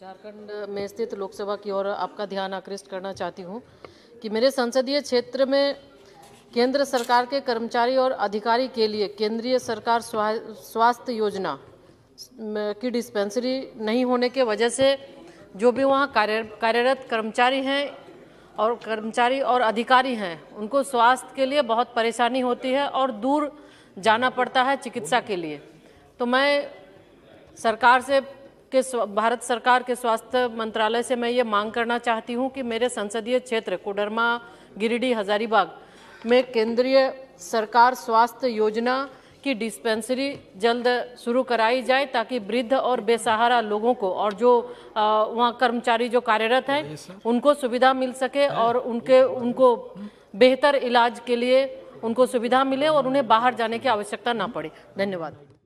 झारखंड में स्थित लोकसभा की ओर आपका ध्यान आकृष्ट करना चाहती हूँ कि मेरे संसदीय क्षेत्र में केंद्र सरकार के कर्मचारी और अधिकारी के लिए केंद्रीय सरकार स्वास्थ्य योजना की डिस्पेंसरी नहीं होने के वजह से जो भी वहाँ कार्य कार्यरत कर्मचारी हैं और कर्मचारी और अधिकारी हैं उनको स्वास्थ्य के लिए बहुत परेशानी होती है और दूर जाना पड़ता है चिकित्सा के लिए तो मैं सरकार से के भारत सरकार के स्वास्थ्य मंत्रालय से मैं ये मांग करना चाहती हूँ कि मेरे संसदीय क्षेत्र कोडरमा गिरिडीह हजारीबाग में केंद्रीय सरकार स्वास्थ्य योजना की डिस्पेंसरी जल्द शुरू कराई जाए ताकि वृद्ध और बेसहारा लोगों को और जो वहाँ कर्मचारी जो कार्यरत हैं उनको सुविधा मिल सके और उनके उनको बेहतर इलाज के लिए उनको सुविधा मिले और उन्हें बाहर जाने की आवश्यकता ना पड़े धन्यवाद